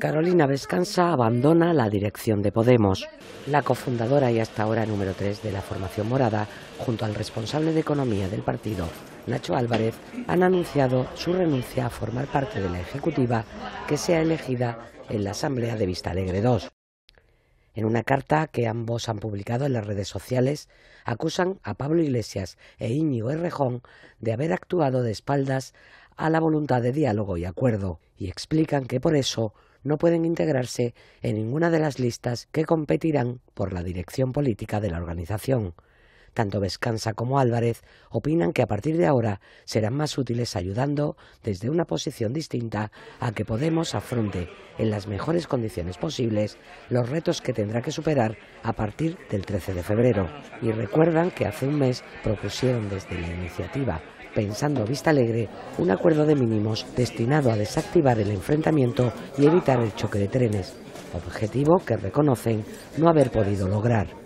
Carolina Vescanza abandona la dirección de Podemos. La cofundadora y hasta ahora número 3 de la formación morada, junto al responsable de economía del partido, Nacho Álvarez, han anunciado su renuncia a formar parte de la ejecutiva que sea elegida en la Asamblea de Vista Alegre II. En una carta que ambos han publicado en las redes sociales, acusan a Pablo Iglesias e Íñigo Errejón de haber actuado de espaldas a la voluntad de diálogo y acuerdo, y explican que por eso no pueden integrarse en ninguna de las listas que competirán por la dirección política de la organización. Tanto Vescanza como Álvarez opinan que a partir de ahora serán más útiles ayudando desde una posición distinta a que Podemos afronte en las mejores condiciones posibles los retos que tendrá que superar a partir del 13 de febrero. Y recuerdan que hace un mes propusieron desde la iniciativa Pensando Vista Alegre, un acuerdo de mínimos destinado a desactivar el enfrentamiento y evitar el choque de trenes, objetivo que reconocen no haber podido lograr.